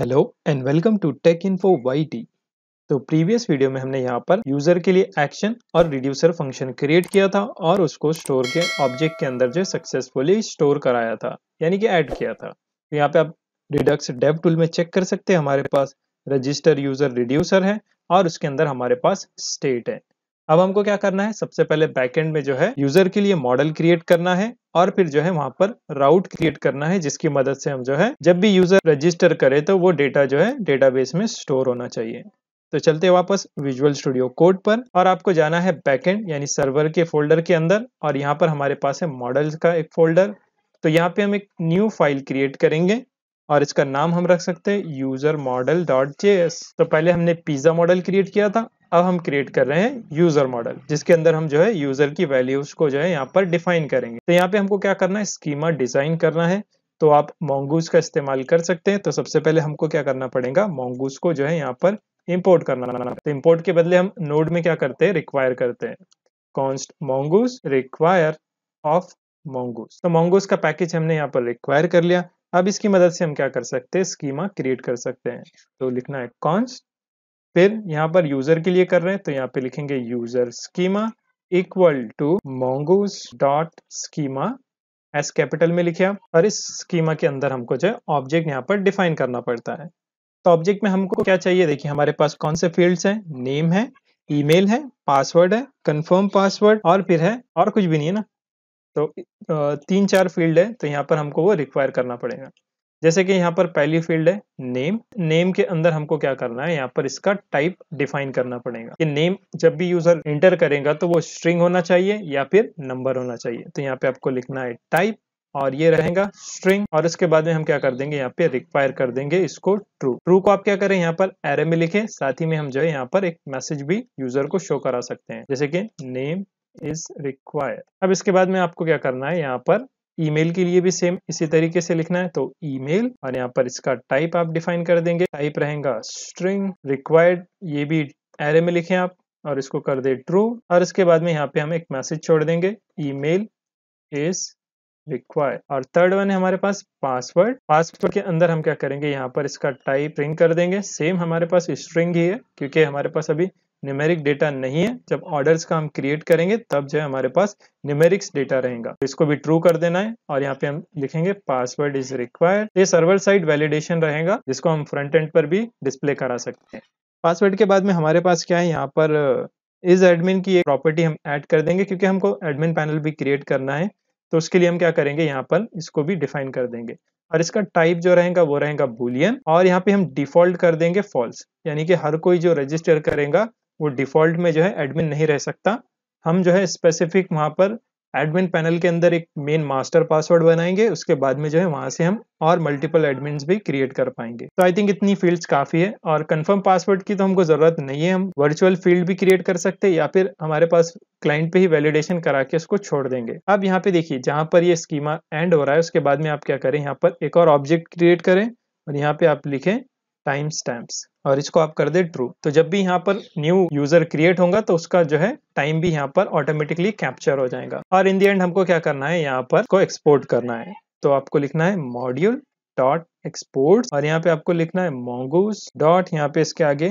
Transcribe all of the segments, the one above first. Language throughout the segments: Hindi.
hello and welcome to tech info Y तो प्रीवियस वीडियो में हमने यहाँ पर यूजर के लिए एक्शन और रिड्यूसर फंक्शन क्रिएट किया था और उसको स्टोर के ऑब्जेक्ट के अंदर जो सक्सेसफुली स्टोर कराया था यानी कि ऐड किया था तो यहाँ पे आप रिडक्स डेव टूल में चेक कर सकते हैं हमारे पास रजिस्टर यूजर रिड्यूसर है और उसके अंदर हमारे पास स्टेट है अब हमको क्या करना है सबसे पहले बैकएंड में जो है यूजर के लिए मॉडल क्रिएट करना है और फिर जो है वहां पर राउट क्रिएट करना है जिसकी मदद से हम जो है जब भी यूजर रजिस्टर करे तो वो डेटा जो है डेटाबेस में स्टोर होना चाहिए तो चलते वापस विजुअल स्टूडियो कोड पर और आपको जाना है बैकेंड यानी सर्वर के फोल्डर के अंदर और यहाँ पर हमारे पास है मॉडल्स का एक फोल्डर तो यहाँ पे हम एक न्यू फाइल क्रिएट करेंगे और इसका नाम हम रख सकते हैं यूजर मॉडल डॉट जे तो पहले हमने पिज्जा मॉडल क्रिएट किया था अब हम क्रिएट कर रहे हैं यूजर मॉडल जिसके अंदर हम जो है यूजर की वैल्यूज को जो है यहाँ पर डिफाइन करेंगे तो यहाँ पे हमको क्या करना है स्कीमा डिजाइन करना है तो आप मोंगूस का इस्तेमाल कर सकते हैं तो सबसे पहले हमको क्या करना पड़ेगा मोंगूस को जो है यहाँ पर इम्पोर्ट करना तो इम्पोर्ट के बदले हम नोड में क्या करते हैं रिक्वायर करते हैं const Mongoose require of Mongoose तो मोंगूस का पैकेज हमने यहाँ पर रिक्वायर कर लिया अब इसकी मदद से हम क्या कर सकते हैं स्कीमा क्रिएट कर सकते हैं तो लिखना है कॉन्स्ट फिर यहाँ पर यूजर के लिए कर रहे हैं तो यहाँ पे लिखेंगे user schema equal to Mongoose dot schema S capital में लिखे आप और इस स्कीमा के अंदर हमको जो है ऑब्जेक्ट यहाँ पर डिफाइन करना पड़ता है तो ऑब्जेक्ट में हमको क्या चाहिए देखिए हमारे पास कौन से फील्ड्स हैं नेम है ईमेल है पासवर्ड है कंफर्म पासवर्ड और फिर है और कुछ भी नहीं है ना तो तीन चार फील्ड है तो यहाँ पर हमको वो रिक्वायर करना पड़ेगा जैसे कि यहाँ पर पहली फील्ड है नेम नेम के अंदर हमको क्या करना है यहाँ पर इसका टाइप डिफाइन करना पड़ेगा कि नेम जब भी यूजर इंटर करेगा तो वो स्ट्रिंग होना चाहिए या फिर नंबर होना चाहिए तो यहाँ पे आपको लिखना है टाइप और ये रहेगा स्ट्रिंग और इसके बाद में हम क्या कर देंगे यहाँ पे रिक्वायर कर देंगे इसको ट्रू ट्रू को आप क्या करें यहाँ पर एरे में लिखे साथ ही में हम जो है यहाँ पर एक मैसेज भी यूजर को शो करा सकते हैं जैसे कि नेम इज रिक्वायर अब इसके बाद में आपको क्या करना है यहाँ पर ईमेल के लिए भी सेम इसी तरीके से लिखना है तो ईमेल और यहाँ पर इसका टाइप आप डिफाइन कर देंगे टाइप रहेगा स्ट्रिंग रिक्वायर्ड ये भी एरे में लिखें आप और इसको कर दे ट्रू और इसके बाद में यहाँ पे हम एक मैसेज छोड़ देंगे ईमेल इज रिक्वायर और थर्ड वन है हमारे पास पासवर्ड पासवर्ड के अंदर हम क्या करेंगे यहाँ पर इसका टाइप रिंग कर देंगे सेम हमारे पास स्ट्रिंग ही है क्योंकि हमारे पास अभी न्यूमेरिक डेटा नहीं है जब ऑर्डर्स का हम क्रिएट करेंगे तब जो है हमारे पास न्यूमेरिक्स डेटा रहेगा इसको भी ट्रू कर देना है और यहाँ पे हम लिखेंगे पासवर्ड इज रिक्वायर्ड ये सर्वर साइड वैलिडेशन रहेगा जिसको हम फ्रंट एंड पर भी डिस्प्ले करा सकते हैं पासवर्ड के बाद में हमारे पास क्या है यहाँ पर इस uh, एडमिन की एक प्रॉपर्टी हम ऐड कर देंगे क्योंकि हमको एडमिन पैनल भी क्रिएट करना है तो उसके लिए हम क्या करेंगे यहाँ पर इसको भी डिफाइन कर देंगे और इसका टाइप जो रहेगा वो रहेगा बुलियन और यहाँ पे हम डिफॉल्ट कर देंगे फॉल्स यानी कि हर कोई जो रजिस्टर करेगा वो डिफॉल्ट में जो है एडमिन नहीं रह सकता हम जो है स्पेसिफिक वहाँ पर एडमिन पैनल के अंदर एक मेन मास्टर पासवर्ड बनाएंगे उसके बाद में जो है वहाँ से हम और मल्टीपल एडमिन भी क्रिएट कर पाएंगे तो आई थिंक इतनी फील्ड्स काफ़ी है और कंफर्म पासवर्ड की तो हमको ज़रूरत नहीं है हम वर्चुअल फील्ड भी क्रिएट कर सकते हैं या फिर हमारे पास क्लाइंट पे ही वैलिडेशन करा के उसको छोड़ देंगे अब यहाँ पे देखिए जहाँ पर ये स्कीमा एंड हो रहा है उसके बाद में आप क्या करें यहाँ पर एक और ऑब्जेक्ट क्रिएट करें और यहाँ पे आप लिखें टाइम स्टैम्प्स और इसको आप कर दे ट्रू तो जब भी यहाँ पर न्यू यूजर क्रिएट होगा तो उसका जो है टाइम भी यहाँ पर ऑटोमेटिकली कैप्चर हो जाएगा और इन दी एंड हमको क्या करना है यहाँ पर को एक्सपोर्ट करना है तो आपको लिखना है मॉड्यूल डॉट एक्सपोर्ट और यहाँ पे आपको लिखना है मोंगूस डॉट यहाँ पे इसके आगे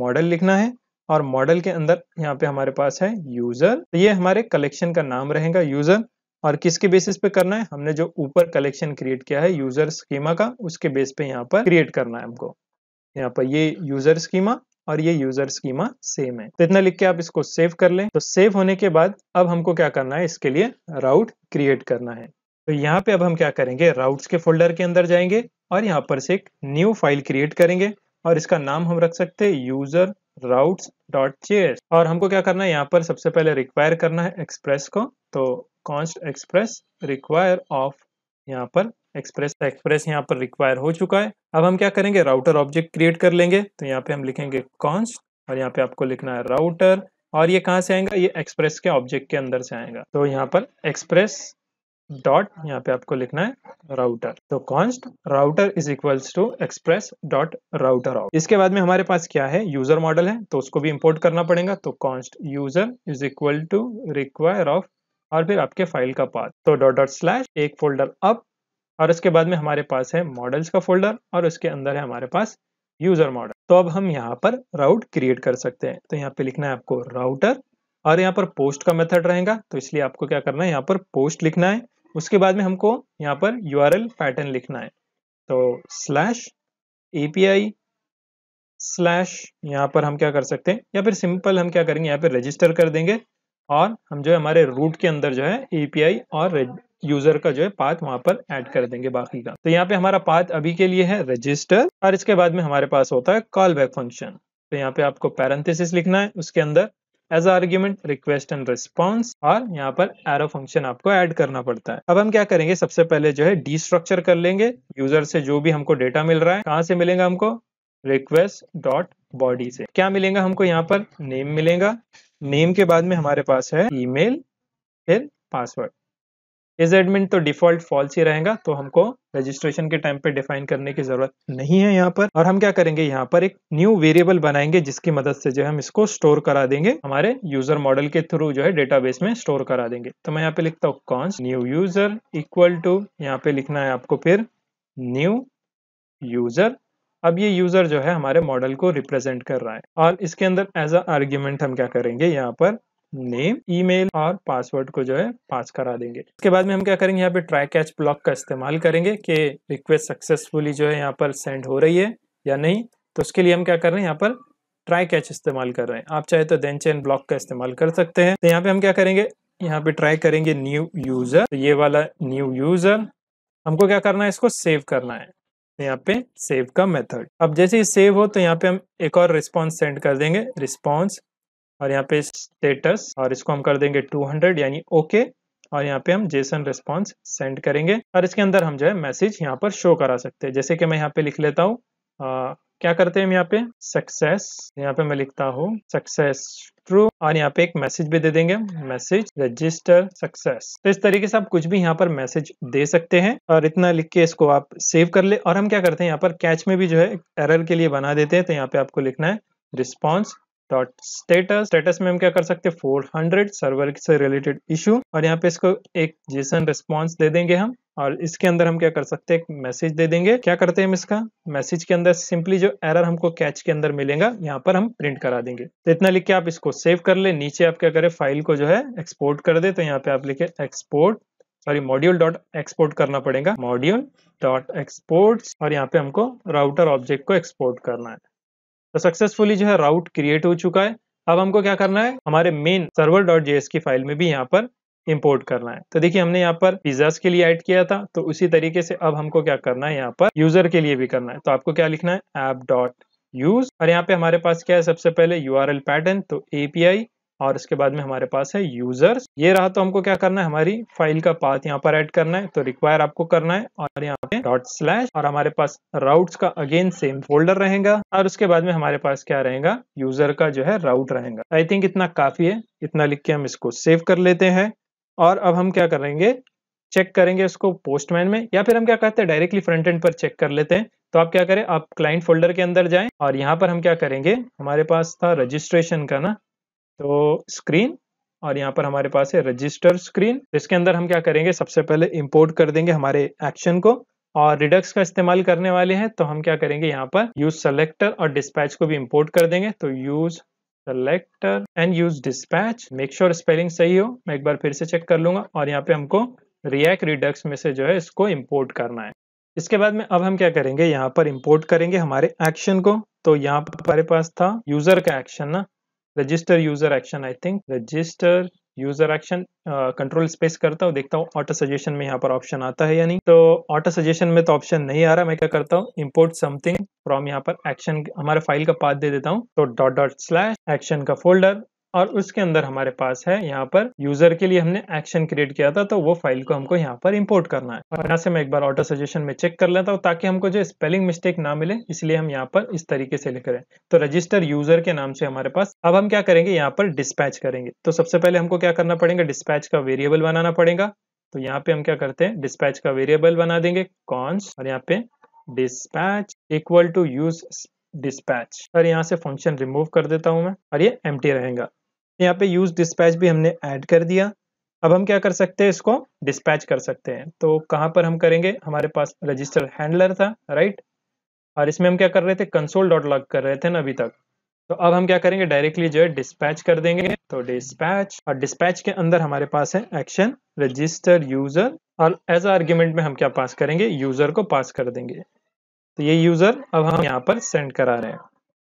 मॉडल लिखना है और मॉडल के अंदर यहाँ पे हमारे पास है यूजर तो ये हमारे कलेक्शन का नाम रहेगा यूजर और किसके बेसिस पे करना है हमने जो ऊपर कलेक्शन क्रिएट किया है यूजर स्कीमा का उसके बेस पे यहाँ पर क्रिएट करना है हमको यहाँ पर ये यूजर स्कीमा और ये यूजर स्कीमा सेम है तो इतना लिख के आप इसको सेव कर लें तो सेव होने के बाद अब हमको क्या करना है इसके लिए राउट क्रिएट करना है तो यहाँ पे अब हम क्या करेंगे राउट्स के फोल्डर के अंदर जाएंगे और यहाँ पर से एक न्यू फाइल क्रिएट करेंगे और इसका नाम हम रख सकते हैं यूजर राउट्स डॉट चेयर और हमको क्या करना है यहाँ पर सबसे पहले रिक्वायर करना है एक्सप्रेस को तो कॉन्स्ट एक्सप्रेस रिक्वायर ऑफ यहाँ पर एक्सप्रेस एक्सप्रेस यहाँ पर रिक्वायर हो चुका है अब हम क्या करेंगे राउटर ऑब्जेक्ट क्रिएट कर लेंगे तो यहाँ पे हम लिखेंगे कॉन्स और यहाँ पे आपको लिखना है राउटर और ये कहाँ से आएगा ये एक्सप्रेस के ऑब्जेक्ट के अंदर से आएगा तो यहाँ पर एक्सप्रेस डॉट यहाँ पे आपको लिखना है राउटर तो const router is equals to express dot router of इसके बाद में हमारे पास क्या है यूजर मॉडल है तो उसको भी इम्पोर्ट करना पड़ेगा तो const user is equal to require of और फिर आपके फाइल का पाथ तो डॉट डॉट स्लैश एक फोल्डर अप और उसके बाद में हमारे पास है मॉडल्स का फोल्डर और उसके अंदर है हमारे पास यूजर मॉडल तो अब हम यहाँ पर राउट क्रिएट कर सकते हैं तो यहाँ पे लिखना है आपको राउटर और यहाँ पर पोस्ट का मेथड रहेगा तो इसलिए आपको क्या करना है यहाँ पर पोस्ट लिखना है उसके बाद में हमको यहाँ पर यू पैटर्न लिखना है तो स्लैश ए स्लैश यहाँ पर हम क्या कर सकते हैं या फिर सिंपल हम क्या करेंगे यहाँ पर रजिस्टर कर देंगे और हम जो है हमारे रूट के अंदर जो है एपीआई और यूजर का जो है पाथ वहां पर ऐड कर देंगे बाकी का तो यहाँ पे हमारा पाथ अभी के लिए है रजिस्टर और इसके बाद में हमारे पास होता है कॉल बैक फंक्शन तो यहाँ पे आपको पैरेंथेसिस लिखना है उसके अंदर as argument request and response और यहाँ पर एरो फंक्शन आपको ऐड करना पड़ता है अब हम क्या करेंगे सबसे पहले जो है डी स्ट्रक्चर कर लेंगे यूजर से जो भी हमको डेटा मिल रहा है कहाँ से मिलेगा हमको रिक्वेस्ट डॉट बॉडी से क्या मिलेगा हमको यहाँ पर नेम मिलेगा नेम के बाद में हमारे पास है ईमेल फिर पासवर्ड इज एडमिन तो डिफॉल्ट फॉल्स ही रहेगा तो हमको रजिस्ट्रेशन के टाइम पे डिफाइन करने की जरूरत नहीं है यहाँ पर और हम क्या करेंगे यहाँ पर एक न्यू वेरिएबल बनाएंगे जिसकी मदद से जो है हम इसको स्टोर करा देंगे हमारे यूजर मॉडल के थ्रू जो है डेटाबेस में स्टोर करा देंगे तो मैं यहाँ पे लिखता हूँ const new user equal to यहाँ पे लिखना है आपको फिर न्यू यूजर अब ये यूजर जो है हमारे मॉडल को रिप्रेजेंट कर रहा है और इसके अंदर एज अ आर्ग्यूमेंट हम क्या करेंगे यहाँ पर नेम ईमेल और पासवर्ड को जो है पास करा देंगे इसके बाद में हम क्या करेंगे यहाँ पे ट्राई कैच ब्लॉक का इस्तेमाल करेंगे कि रिक्वेस्ट सक्सेसफुली जो है यहाँ पर सेंड हो रही है या नहीं तो उसके लिए हम क्या कर रहे हैं यहाँ पर ट्राई कैच इस्तेमाल कर रहे हैं आप चाहे तो देन चेन ब्लॉक का इस्तेमाल कर सकते हैं तो यहाँ पे हम क्या करेंगे यहाँ पे ट्राई करेंगे न्यू यूजर तो ये वाला न्यू यूजर हमको क्या करना है इसको सेव करना है यहाँ पे सेव का मेथड अब जैसे ही सेव हो तो यहाँ पे हम एक और रिस्पॉन्स सेंड कर देंगे रिस्पॉन्स और यहाँ पे स्टेटस और इसको हम कर देंगे 200 यानी ओके और यहाँ पे हम जेसन रिस्पॉन्स सेंड करेंगे और इसके अंदर हम जो है मैसेज यहाँ पर शो करा सकते हैं जैसे कि मैं यहाँ पे लिख लेता हूँ क्या करते हैं हम यहाँ पे सक्सेस यहाँ पे मैं लिखता हूँ सक्सेस ट्रू और यहाँ पे एक मैसेज भी दे देंगे मैसेज रजिस्टर सक्सेस तो इस तरीके से आप कुछ भी यहाँ पर मैसेज दे सकते हैं और इतना लिख के इसको आप सेव कर ले और हम क्या करते हैं यहाँ पर कैच में भी जो है एरर के लिए बना देते हैं तो यहाँ पे आपको लिखना है रिस्पॉन्स डॉट स्टेटस स्टेटस में हम क्या कर सकते हैं 400 सर्वर से रिलेटेड इशू और यहाँ पे इसको एक जेसन रिस्पॉन्स दे देंगे हम और इसके अंदर हम क्या कर सकते हैं एक मैसेज दे देंगे क्या करते हैं हम इसका मैसेज के अंदर सिंपली जो एरर हमको कैच के अंदर मिलेगा यहाँ पर हम प्रिंट करा देंगे तो इतना लिख के आप इसको सेव कर ले नीचे आप क्या करें फाइल को जो है एक्सपोर्ट कर दे तो यहाँ पे आप लिखे export sorry module dot export करना पड़ेगा मॉड्यूल डॉट एक्सपोर्ट और यहाँ पे हमको राउटर ऑब्जेक्ट को एक्सपोर्ट करना है तो सक्सेसफुली जो है राउट क्रिएट हो चुका है अब हमको क्या करना है हमारे मेन सर्वर डॉट जेएस की फाइल में भी यहाँ पर इम्पोर्ट करना है तो देखिए हमने यहाँ पर पिज्जाज के लिए ऐड किया था तो उसी तरीके से अब हमको क्या करना है यहाँ पर यूजर के लिए भी करना है तो आपको क्या लिखना है एप डॉट यूज और यहाँ पे हमारे पास क्या है सबसे पहले यू आर एल पैटर्न तो एपीआई और इसके बाद में हमारे पास है यूजर्स ये रहा तो हमको क्या करना है हमारी फाइल का पाथ यहाँ पर ऐड करना है तो रिक्वायर आपको करना है और यहाँ पे डॉट स्लैश और हमारे पास राउट्स का अगेन सेम फोल्डर रहेगा और उसके बाद में हमारे पास क्या रहेगा यूजर का जो है राउट रहेगा आई थिंक इतना काफी है इतना लिख के हम इसको सेव कर लेते हैं और अब हम क्या करेंगे चेक करेंगे उसको पोस्टमैन में या फिर हम क्या करते हैं डायरेक्टली फ्रंट एंड पर चेक कर लेते हैं तो आप क्या करें आप क्लाइंट फोल्डर के अंदर जाएं और यहाँ पर हम क्या करेंगे हमारे पास था रजिस्ट्रेशन का ना तो स्क्रीन और यहाँ पर हमारे पास है रजिस्टर स्क्रीन इसके अंदर हम क्या करेंगे सबसे पहले इम्पोर्ट कर देंगे हमारे एक्शन को और रिडक्स का इस्तेमाल करने वाले हैं तो हम क्या करेंगे यहाँ पर यूज सेलेक्टर और डिस्पैच को भी इम्पोर्ट कर देंगे तो use selector and use dispatch make sure spelling सही हो मैं एक बार फिर से चेक कर लूंगा और यहाँ पे हमको रिएक्ट रिडक्स में से जो है इसको इम्पोर्ट करना है इसके बाद में अब हम क्या करेंगे यहाँ पर इम्पोर्ट करेंगे हमारे एक्शन को तो यहाँ पर हमारे पास था यूजर का एक्शन ना register user action I think register user action control space करता हूँ देखता हूँ ऑटो सजेशन में यहाँ पर ऑप्शन आता है या नहीं तो ऑटो सजेशन में तो ऑप्शन नहीं आ रहा मैं क्या करता हूँ इम्पोर्ट समथिंग फ्रॉम यहाँ पर एक्शन हमारे फाइल का पाथ दे देता हूँ तो डॉट डॉट स्लैश एक्शन का फोल्डर और उसके अंदर हमारे पास है यहाँ पर यूजर के लिए हमने एक्शन क्रिएट किया था तो वो फाइल को हमको यहाँ पर इम्पोर्ट करना है यहाँ से मैं एक बार ऑटो सजेशन में चेक कर लेता हूँ ताकि हमको जो स्पेलिंग मिस्टेक ना मिले इसलिए हम यहाँ पर इस तरीके से लिख रहे हैं तो रजिस्टर यूजर के नाम से हमारे पास अब हम क्या करेंगे यहाँ पर डिस्पैच करेंगे तो सबसे पहले हमको क्या करना पड़ेगा डिस्पैच का वेरिएबल बनाना पड़ेगा तो यहाँ पे हम क्या करते हैं डिस्पैच का वेरिएबल बना देंगे कॉन्स और यहाँ पे dispatch equal to use dispatch और यहाँ से फंक्शन रिमूव कर देता हूँ मैं और ये एम रहेगा यहाँ पे यूज डिस्पैच भी हमने ऐड कर दिया अब हम क्या कर सकते हैं इसको डिस्पैच कर सकते हैं तो कहाँ पर हम करेंगे हमारे पास रजिस्टर हैंडलर था राइट और इसमें हम क्या कर रहे थे कंसोल डॉट लॉग कर रहे थे ना अभी तक तो अब हम क्या करेंगे डायरेक्टली जो है डिस्पैच कर देंगे तो डिस्पैच और डिस्पैच के अंदर हमारे पास है एक्शन रजिस्टर यूजर और एज आर्ग्यूमेंट में हम क्या पास करेंगे यूजर को पास कर देंगे तो ये यूजर अब हम यहाँ पर सेंड करा रहे हैं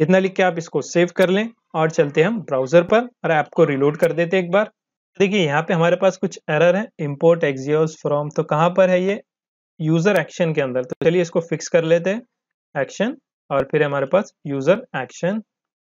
इतना लिख के आप इसको सेव कर लें और चलते हैं हम ब्राउजर पर और ऐप को रिलोड कर देते एक बार देखिए यहाँ पे हमारे पास कुछ एरर है इम्पोर्ट एक्जियोस फ्रॉम तो कहाँ पर है ये यूजर एक्शन के अंदर तो चलिए इसको फिक्स कर लेते हैं एक्शन और फिर हमारे पास यूजर एक्शन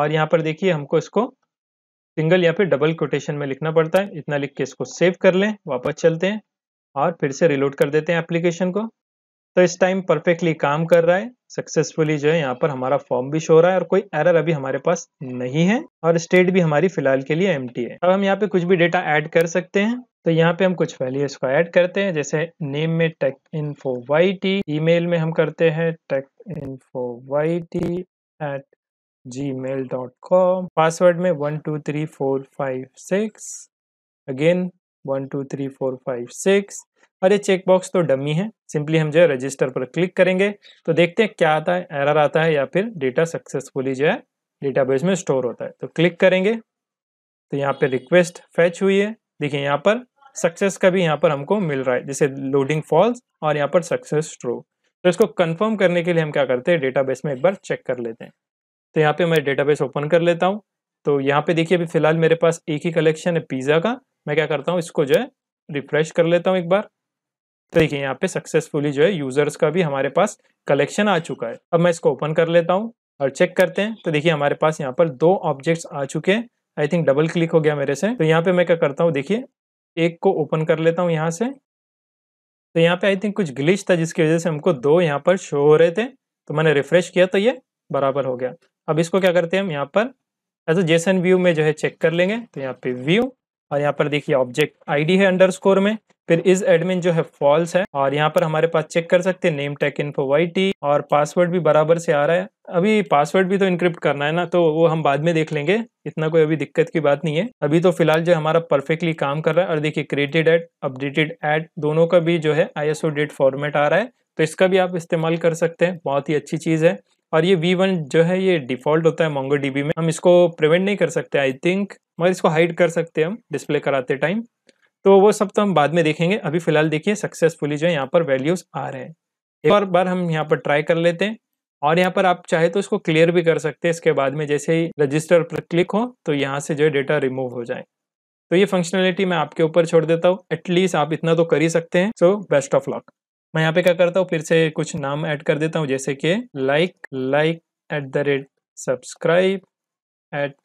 और यहाँ पर देखिए हमको इसको सिंगल या फिर डबल कोटेशन में लिखना पड़ता है इतना लिख के इसको सेव कर लें वापस चलते हैं और फिर से रिलोड कर देते हैं एप्लीकेशन को तो इस टाइम परफेक्टली काम कर रहा है सक्सेसफुली जो है यहाँ पर हमारा फॉर्म भी शो रहा है और कोई एरर अभी हमारे पास नहीं है और स्टेट भी हमारी फिलहाल के लिए एम है अब हम यहाँ पे कुछ भी डेटा ऐड कर सकते हैं तो यहाँ पे हम कुछ वैल्यूज को ऐड करते हैं जैसे नेम में टेक फो वाई टी ई में हम करते हैं टेक फो वाई टी एट जी मेल डॉट कॉम पासवर्ड में one two three four five six again one two three four five six और ये चेक बॉक्स तो डमी है सिंपली हम जो है रजिस्टर पर क्लिक करेंगे तो देखते हैं क्या आता है एरर आता है या फिर डेटा सक्सेसफुली जो है डेटाबेस में स्टोर होता है तो क्लिक करेंगे तो यहाँ पे रिक्वेस्ट फैच हुई है देखिए यहाँ पर सक्सेस का भी यहाँ पर हमको मिल रहा है जैसे लोडिंग फॉल्स और यहाँ पर सक्सेस ट्रो तो इसको कंफर्म करने के लिए हम क्या करते हैं डेटाबेस में एक बार चेक कर लेते हैं तो यहाँ पे मैं डेटाबेस ओपन कर लेता हूँ तो यहाँ पे देखिए अभी फिलहाल मेरे पास एक ही कलेक्शन है पिज़्ज़ा का मैं क्या करता हूँ इसको जो है रिफ्रेश कर लेता हूँ एक बार तो देखिए यहाँ पे सक्सेसफुली जो है यूजर्स का भी हमारे पास कलेक्शन आ चुका है अब मैं इसको ओपन कर लेता हूँ और चेक करते हैं तो देखिए हमारे पास यहाँ पर दो ऑब्जेक्ट्स आ चुके हैं आई थिंक डबल क्लिक हो गया मेरे से तो यहाँ पे मैं क्या करता हूँ देखिए एक को ओपन कर लेता हूँ यहाँ से तो यहाँ पे आई थिंक कुछ ग्लिच था जिसकी वजह से हमको दो यहाँ पर शो हो रहे थे तो मैंने रिफ्रेश किया तो ये बराबर हो गया अब इसको क्या करते हैं हम यहाँ पर एज अ जेसन व्यू में जो है चेक कर लेंगे तो यहाँ पे व्यू और यहाँ पर देखिए ऑब्जेक्ट आईडी है अंडरस्कोर में फिर इज एडमिन जो है फॉल्स है और यहाँ पर हमारे पास चेक कर सकते हैं नेम टेक इन फो और पासवर्ड भी बराबर से आ रहा है अभी पासवर्ड भी तो इनक्रिप्ट करना है ना तो वो हम बाद में देख लेंगे इतना कोई अभी दिक्कत की बात नहीं है अभी तो फिलहाल जो हमारा परफेक्टली काम कर रहा है और देखिए क्रिएटेड एड अपडेटेड एड दोनों का भी जो है आई डेट फॉर्मेट आ रहा है तो इसका भी आप इस्तेमाल कर सकते हैं बहुत ही अच्छी चीज़ है और ये वी जो है ये डिफॉल्ट होता है मोंगो में हम इसको प्रिवेंट नहीं कर सकते आई थिंक मगर इसको हाइड कर सकते हैं हम डिस्प्ले कराते टाइम तो वो सब तो हम बाद में देखेंगे अभी फिलहाल देखिए सक्सेसफुली जो है यहाँ पर वैल्यूज आ रहे हैं एक और बार हम यहाँ पर ट्राई कर लेते हैं और यहाँ पर आप चाहे तो इसको क्लियर भी कर सकते हैं इसके बाद में जैसे ही रजिस्टर पर क्लिक हो तो यहाँ से जो है डेटा रिमूव हो जाए तो ये फंक्शनलिटी मैं आपके ऊपर छोड़ देता हूँ एटलीस्ट आप इतना तो कर ही सकते हैं सो बेस्ट ऑफ लक मैं यहाँ पे क्या करता हूँ फिर से कुछ नाम ऐड कर देता हूँ जैसे कि like like at the rate subscribe at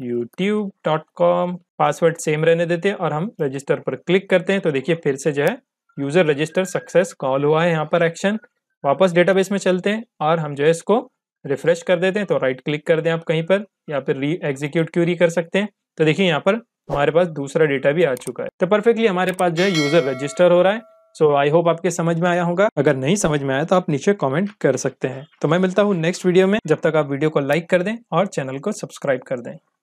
YouTube dot com password same रहने देते हैं और हम रजिस्टर पर क्लिक करते हैं तो देखिए फिर से जो है यूजर रजिस्टर सक्सेस कॉल हुआ है यहाँ पर एक्शन वापस डेटाबेस में चलते हैं और हम जो है इसको रिफ्रेश कर देते हैं तो राइट क्लिक कर दें आप कहीं पर या फिर री एग्जीक्यूट क्यूरी कर सकते हैं तो देखिए यहाँ पर हमारे पास दूसरा डेटा भी आ चुका है तो परफेक्टली हमारे पास जो है यूजर रजिस्टर हो रहा है सो आई होप आपके समझ में आया होगा अगर नहीं समझ में आया तो आप नीचे कॉमेंट कर सकते हैं तो मैं मिलता हूँ नेक्स्ट वीडियो में जब तक आप वीडियो को लाइक कर दें और चैनल को सब्सक्राइब कर दें